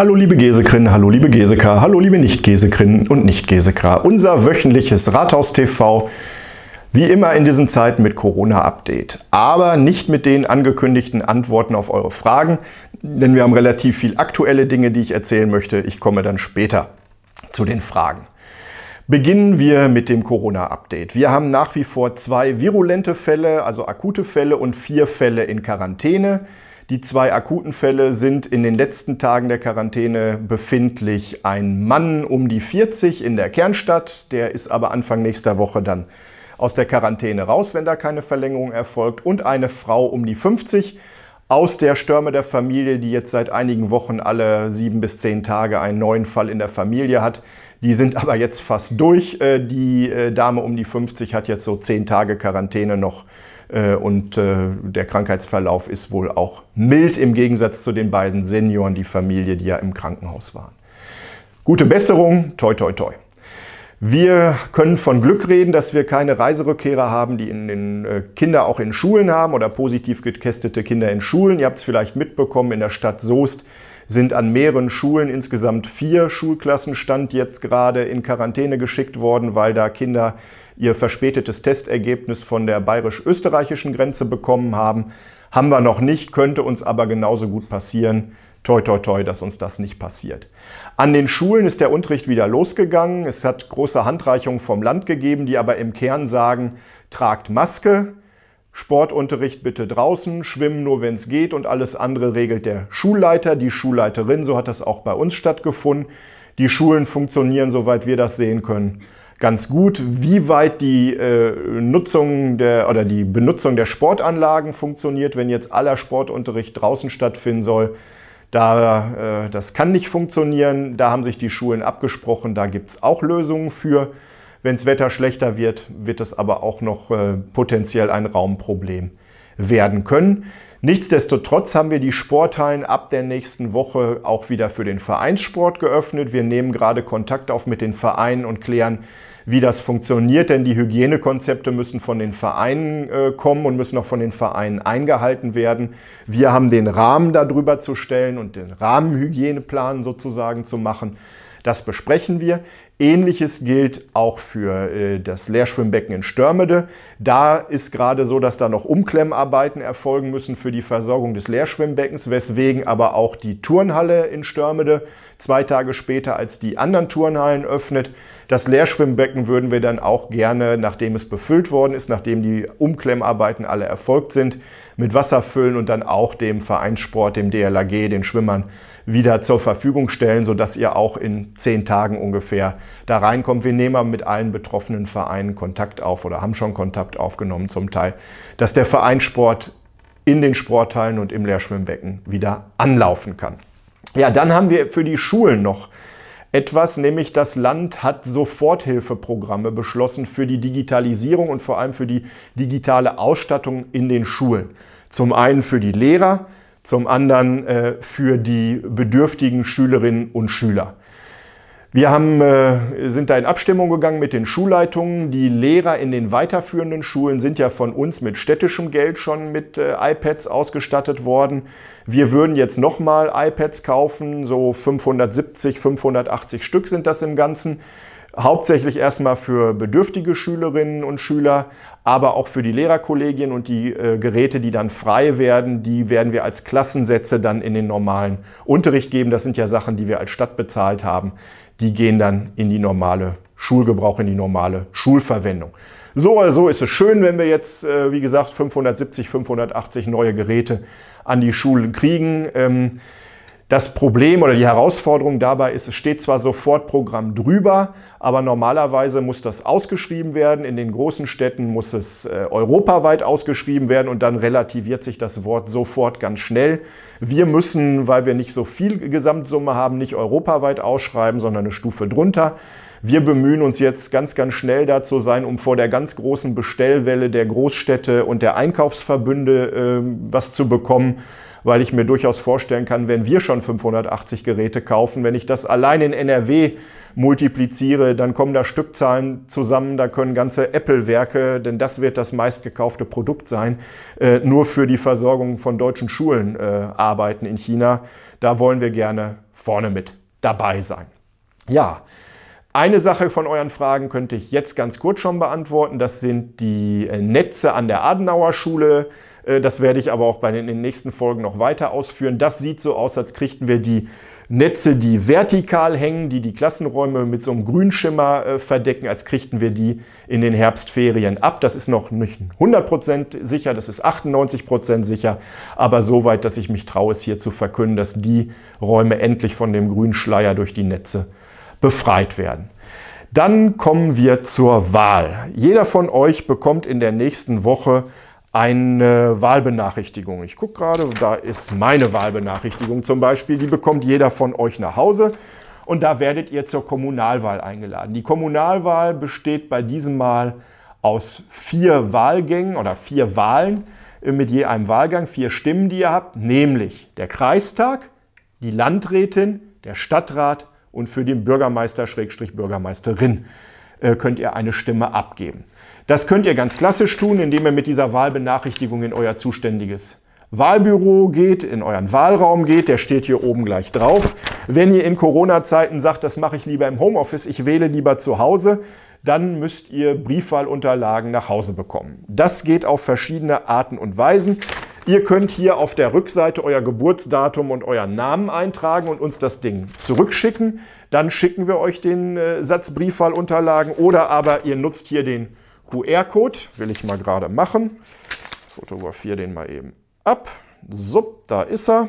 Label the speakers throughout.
Speaker 1: Hallo liebe Gesekrin, hallo liebe Geseker, hallo liebe Nicht-Gesekrinnen und Nicht-Gesekra. Unser wöchentliches Rathaus TV, wie immer in diesen Zeiten mit Corona-Update. Aber nicht mit den angekündigten Antworten auf eure Fragen, denn wir haben relativ viel aktuelle Dinge, die ich erzählen möchte. Ich komme dann später zu den Fragen. Beginnen wir mit dem Corona-Update. Wir haben nach wie vor zwei virulente Fälle, also akute Fälle und vier Fälle in Quarantäne. Die zwei akuten Fälle sind in den letzten Tagen der Quarantäne befindlich. Ein Mann um die 40 in der Kernstadt, der ist aber Anfang nächster Woche dann aus der Quarantäne raus, wenn da keine Verlängerung erfolgt. Und eine Frau um die 50 aus der Stürme der Familie, die jetzt seit einigen Wochen alle sieben bis zehn Tage einen neuen Fall in der Familie hat. Die sind aber jetzt fast durch. Äh, die äh, Dame um die 50 hat jetzt so zehn Tage Quarantäne noch äh, und äh, der Krankheitsverlauf ist wohl auch mild im Gegensatz zu den beiden Senioren, die Familie, die ja im Krankenhaus waren. Gute Besserung, toi toi toi. Wir können von Glück reden, dass wir keine Reiserückkehrer haben, die in den äh, Kinder auch in Schulen haben oder positiv getestete Kinder in Schulen. Ihr habt es vielleicht mitbekommen, in der Stadt Soest sind an mehreren Schulen insgesamt vier Schulklassenstand jetzt gerade in Quarantäne geschickt worden, weil da Kinder ihr verspätetes Testergebnis von der bayerisch-österreichischen Grenze bekommen haben. Haben wir noch nicht, könnte uns aber genauso gut passieren. Toi, toi, toi, dass uns das nicht passiert. An den Schulen ist der Unterricht wieder losgegangen. Es hat große Handreichungen vom Land gegeben, die aber im Kern sagen, tragt Maske, Sportunterricht bitte draußen, schwimmen nur, wenn es geht und alles andere regelt der Schulleiter, die Schulleiterin. So hat das auch bei uns stattgefunden. Die Schulen funktionieren, soweit wir das sehen können, ganz gut, wie weit die äh, Nutzung der, oder die Benutzung der Sportanlagen funktioniert, wenn jetzt aller Sportunterricht draußen stattfinden soll. Da, äh, das kann nicht funktionieren. Da haben sich die Schulen abgesprochen. Da gibt es auch Lösungen für. Wenn das Wetter schlechter wird, wird das aber auch noch äh, potenziell ein Raumproblem werden können. Nichtsdestotrotz haben wir die Sporthallen ab der nächsten Woche auch wieder für den Vereinssport geöffnet. Wir nehmen gerade Kontakt auf mit den Vereinen und klären, wie das funktioniert, denn die Hygienekonzepte müssen von den Vereinen äh, kommen und müssen auch von den Vereinen eingehalten werden. Wir haben den Rahmen darüber zu stellen und den Rahmenhygieneplan sozusagen zu machen. Das besprechen wir. Ähnliches gilt auch für äh, das Leerschwimmbecken in Störmede. Da ist gerade so, dass da noch Umklemmarbeiten erfolgen müssen für die Versorgung des Leerschwimmbeckens, weswegen aber auch die Turnhalle in Störmede zwei Tage später als die anderen Turnhallen öffnet. Das Leerschwimmbecken würden wir dann auch gerne, nachdem es befüllt worden ist, nachdem die Umklemmarbeiten alle erfolgt sind, mit Wasser füllen und dann auch dem Vereinssport, dem DLAG, den Schwimmern wieder zur Verfügung stellen, sodass ihr auch in zehn Tagen ungefähr da reinkommt. Wir nehmen aber mit allen betroffenen Vereinen Kontakt auf oder haben schon Kontakt aufgenommen zum Teil, dass der Vereinssport in den Sporthallen und im Leerschwimmbecken wieder anlaufen kann. Ja, dann haben wir für die Schulen noch etwas, nämlich das Land hat Soforthilfeprogramme beschlossen für die Digitalisierung und vor allem für die digitale Ausstattung in den Schulen. Zum einen für die Lehrer, zum anderen äh, für die bedürftigen Schülerinnen und Schüler. Wir haben, äh, sind da in Abstimmung gegangen mit den Schulleitungen. Die Lehrer in den weiterführenden Schulen sind ja von uns mit städtischem Geld schon mit äh, iPads ausgestattet worden. Wir würden jetzt nochmal iPads kaufen, so 570, 580 Stück sind das im Ganzen. Hauptsächlich erstmal für bedürftige Schülerinnen und Schüler, aber auch für die Lehrerkollegien und die äh, Geräte, die dann frei werden, die werden wir als Klassensätze dann in den normalen Unterricht geben. Das sind ja Sachen, die wir als Stadt bezahlt haben die gehen dann in die normale Schulgebrauch, in die normale Schulverwendung. So oder so also ist es schön, wenn wir jetzt, äh, wie gesagt, 570, 580 neue Geräte an die Schulen kriegen. Ähm, das Problem oder die Herausforderung dabei ist, es steht zwar sofort Programm drüber, aber normalerweise muss das ausgeschrieben werden. In den großen Städten muss es äh, europaweit ausgeschrieben werden und dann relativiert sich das Wort sofort ganz schnell. Wir müssen, weil wir nicht so viel Gesamtsumme haben, nicht europaweit ausschreiben, sondern eine Stufe drunter. Wir bemühen uns jetzt ganz, ganz schnell da zu sein, um vor der ganz großen Bestellwelle der Großstädte und der Einkaufsverbünde äh, was zu bekommen weil ich mir durchaus vorstellen kann, wenn wir schon 580 Geräte kaufen, wenn ich das allein in NRW multipliziere, dann kommen da Stückzahlen zusammen, da können ganze Apple-Werke, denn das wird das meistgekaufte Produkt sein, äh, nur für die Versorgung von deutschen Schulen äh, arbeiten in China. Da wollen wir gerne vorne mit dabei sein. Ja, eine Sache von euren Fragen könnte ich jetzt ganz kurz schon beantworten. Das sind die äh, Netze an der Adenauer Schule. Äh, das werde ich aber auch bei den, nächsten Folgen noch weiter ausführen. Das sieht so aus, als kriegten wir die Netze, die vertikal hängen, die die Klassenräume mit so einem Grünschimmer äh, verdecken, als kriegten wir die in den Herbstferien ab. Das ist noch nicht 100% sicher, das ist 98% sicher, aber soweit, dass ich mich traue, es hier zu verkünden, dass die Räume endlich von dem Grünschleier durch die Netze befreit werden. Dann kommen wir zur Wahl. Jeder von euch bekommt in der nächsten Woche eine Wahlbenachrichtigung. Ich gucke gerade, da ist meine Wahlbenachrichtigung zum Beispiel. Die bekommt jeder von euch nach Hause. Und da werdet ihr zur Kommunalwahl eingeladen. Die Kommunalwahl besteht bei diesem Mal aus vier Wahlgängen oder vier Wahlen mit je einem Wahlgang, vier Stimmen, die ihr habt, nämlich der Kreistag, die Landrätin, der Stadtrat und für den Bürgermeister-Bürgermeisterin äh, könnt ihr eine Stimme abgeben. Das könnt ihr ganz klassisch tun, indem ihr mit dieser Wahlbenachrichtigung in euer zuständiges Wahlbüro geht, in euren Wahlraum geht, der steht hier oben gleich drauf. Wenn ihr in Corona-Zeiten sagt, das mache ich lieber im Homeoffice, ich wähle lieber zu Hause, dann müsst ihr Briefwahlunterlagen nach Hause bekommen. Das geht auf verschiedene Arten und Weisen. Ihr könnt hier auf der Rückseite euer Geburtsdatum und euren Namen eintragen und uns das Ding zurückschicken. Dann schicken wir euch den äh, Satz Briefwahlunterlagen oder aber ihr nutzt hier den QR-Code, will ich mal gerade machen. Fotografiere den mal eben ab. So, da ist er.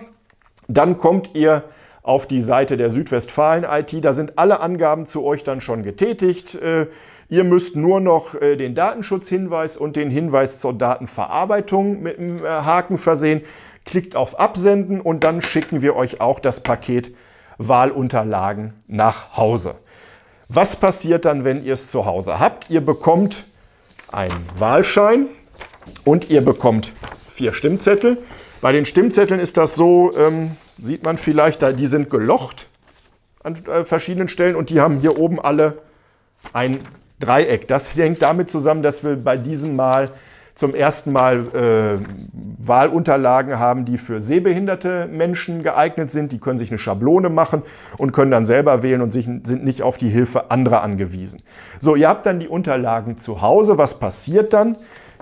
Speaker 1: Dann kommt ihr auf die Seite der Südwestfalen IT. Da sind alle Angaben zu euch dann schon getätigt. Äh, ihr müsst nur noch äh, den Datenschutzhinweis und den Hinweis zur Datenverarbeitung mit einem äh, Haken versehen. Klickt auf Absenden und dann schicken wir euch auch das Paket Wahlunterlagen nach Hause. Was passiert dann, wenn ihr es zu Hause habt? Ihr bekommt einen Wahlschein und ihr bekommt vier Stimmzettel. Bei den Stimmzetteln ist das so, ähm, sieht man vielleicht, da, die sind gelocht an äh, verschiedenen Stellen und die haben hier oben alle ein Dreieck. Das hängt damit zusammen, dass wir bei diesem Mal zum ersten Mal äh, Wahlunterlagen haben, die für sehbehinderte Menschen geeignet sind. Die können sich eine Schablone machen und können dann selber wählen und sich, sind nicht auf die Hilfe anderer angewiesen. So, ihr habt dann die Unterlagen zu Hause. Was passiert dann?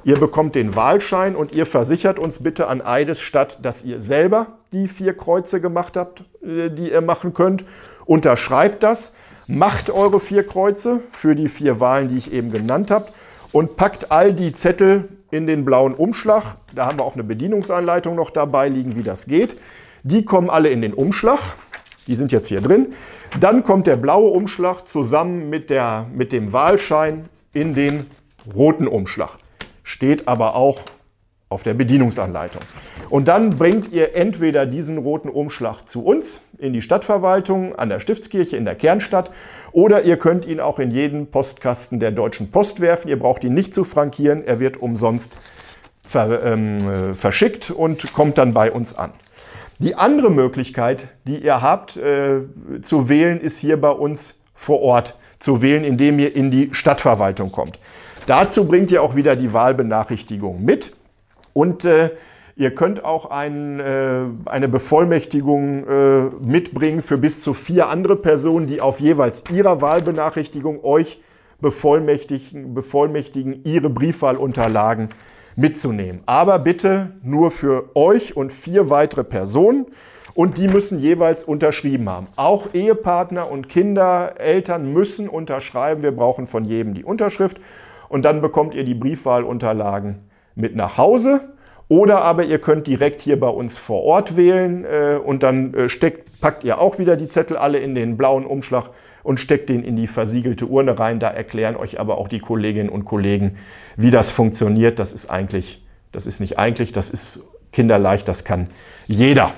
Speaker 1: Ihr bekommt den Wahlschein und ihr versichert uns bitte an Eides statt, dass ihr selber die vier Kreuze gemacht habt, äh, die ihr machen könnt. Unterschreibt das, macht eure vier Kreuze für die vier Wahlen, die ich eben genannt habe und packt all die Zettel in den blauen Umschlag. Da haben wir auch eine Bedienungsanleitung noch dabei liegen, wie das geht. Die kommen alle in den Umschlag. Die sind jetzt hier drin. Dann kommt der blaue Umschlag zusammen mit, der, mit dem Wahlschein in den roten Umschlag. Steht aber auch auf der Bedienungsanleitung. Und dann bringt ihr entweder diesen roten Umschlag zu uns in die Stadtverwaltung, an der Stiftskirche, in der Kernstadt oder ihr könnt ihn auch in jeden Postkasten der Deutschen Post werfen. Ihr braucht ihn nicht zu frankieren, er wird umsonst ver, ähm, äh, verschickt und kommt dann bei uns an. Die andere Möglichkeit, die ihr habt äh, zu wählen, ist hier bei uns vor Ort zu wählen, indem ihr in die Stadtverwaltung kommt. Dazu bringt ihr auch wieder die Wahlbenachrichtigung mit. Und äh, ihr könnt auch ein, äh, eine Bevollmächtigung äh, mitbringen für bis zu vier andere Personen, die auf jeweils ihrer Wahlbenachrichtigung euch bevollmächtigen, bevollmächtigen ihre Briefwahlunterlagen mitzunehmen. Aber bitte nur für euch und vier weitere Personen. Und die müssen jeweils unterschrieben haben. Auch Ehepartner und Kinder, Eltern müssen unterschreiben. Wir brauchen von jedem die Unterschrift. Und dann bekommt ihr die Briefwahlunterlagen mit nach Hause. Oder aber ihr könnt direkt hier bei uns vor Ort wählen äh, und dann äh, steckt, packt ihr auch wieder die Zettel alle in den blauen Umschlag und steckt den in die versiegelte Urne rein. Da erklären euch aber auch die Kolleginnen und Kollegen, wie das funktioniert. Das ist eigentlich, das ist nicht eigentlich, das ist kinderleicht, das kann jeder.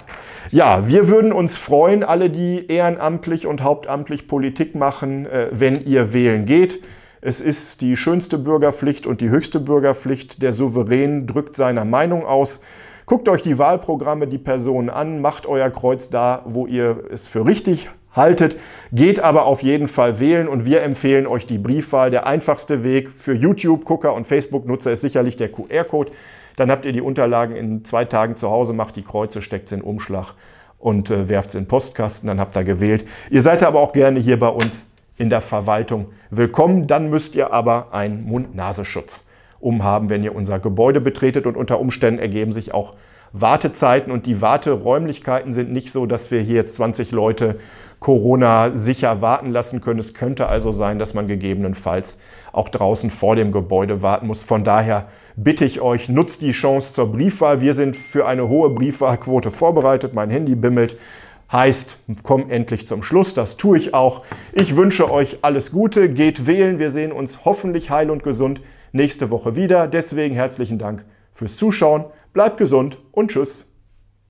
Speaker 1: Ja, wir würden uns freuen, alle, die ehrenamtlich und hauptamtlich Politik machen, äh, wenn ihr wählen geht. Es ist die schönste Bürgerpflicht und die höchste Bürgerpflicht. Der Souverän drückt seine Meinung aus. Guckt euch die Wahlprogramme, die Personen an, macht euer Kreuz da, wo ihr es für richtig haltet. Geht aber auf jeden Fall wählen und wir empfehlen euch die Briefwahl. Der einfachste Weg für YouTube-Gucker und Facebook-Nutzer ist sicherlich der QR-Code. Dann habt ihr die Unterlagen in zwei Tagen zu Hause, macht die Kreuze, steckt sie in Umschlag und äh, werft sie in Postkasten, dann habt ihr gewählt. Ihr seid aber auch gerne hier bei uns in der Verwaltung willkommen. Dann müsst ihr aber einen Mund-Nasenschutz umhaben, wenn ihr unser Gebäude betretet. Und unter Umständen ergeben sich auch Wartezeiten und die Warteräumlichkeiten sind nicht so, dass wir hier jetzt 20 Leute Corona sicher warten lassen können. Es könnte also sein, dass man gegebenenfalls auch draußen vor dem Gebäude warten muss. Von daher bitte ich euch, nutzt die Chance zur Briefwahl. Wir sind für eine hohe Briefwahlquote vorbereitet. Mein Handy bimmelt heißt, komm endlich zum Schluss, das tue ich auch. Ich wünsche euch alles Gute, geht wählen, wir sehen uns hoffentlich heil und gesund nächste Woche wieder. Deswegen herzlichen Dank fürs Zuschauen, bleibt gesund und tschüss.